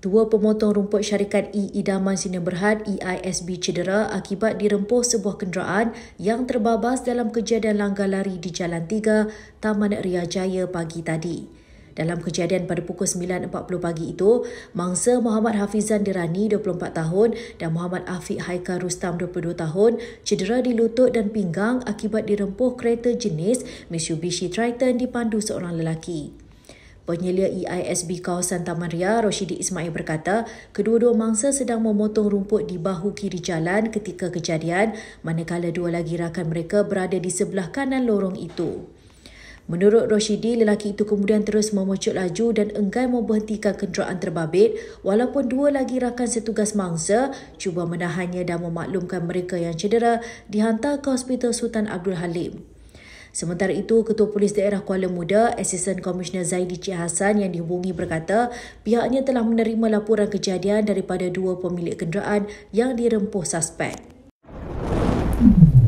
Dua pemotong rumput syarikat E Idaman Sina Berhad EISB cedera akibat dirempuh sebuah kenderaan yang terbabas dalam kejadian langgar lari di Jalan 3 Taman Ria Jaya pagi tadi. Dalam kejadian pada pukul 9.40 pagi itu, mangsa Muhammad Hafizan Dirani 24 tahun dan Muhammad Afiq Haikal Rustam 22 tahun cedera di lutut dan pinggang akibat dirempuh kereta jenis Mitsubishi Triton dipandu seorang lelaki. Penyelia EISB kawasan Taman Ria, Roshidi Ismail berkata, kedua-dua mangsa sedang memotong rumput di bahu kiri jalan ketika kejadian, manakala dua lagi rakan mereka berada di sebelah kanan lorong itu. Menurut Roshidi, lelaki itu kemudian terus memucuk laju dan enggan memberhentikan kenderaan terbabit walaupun dua lagi rakan setugas mangsa cuba menahannya dan memaklumkan mereka yang cedera dihantar ke Hospital Sultan Abdul Halim. Sementara itu, Ketua Polis Daerah Kuala Muda, Assistant Komisioner Zaidi Cik Hassan yang dihubungi berkata pihaknya telah menerima laporan kejadian daripada dua pemilik kenderaan yang dirempuh suspek. Mm-hmm.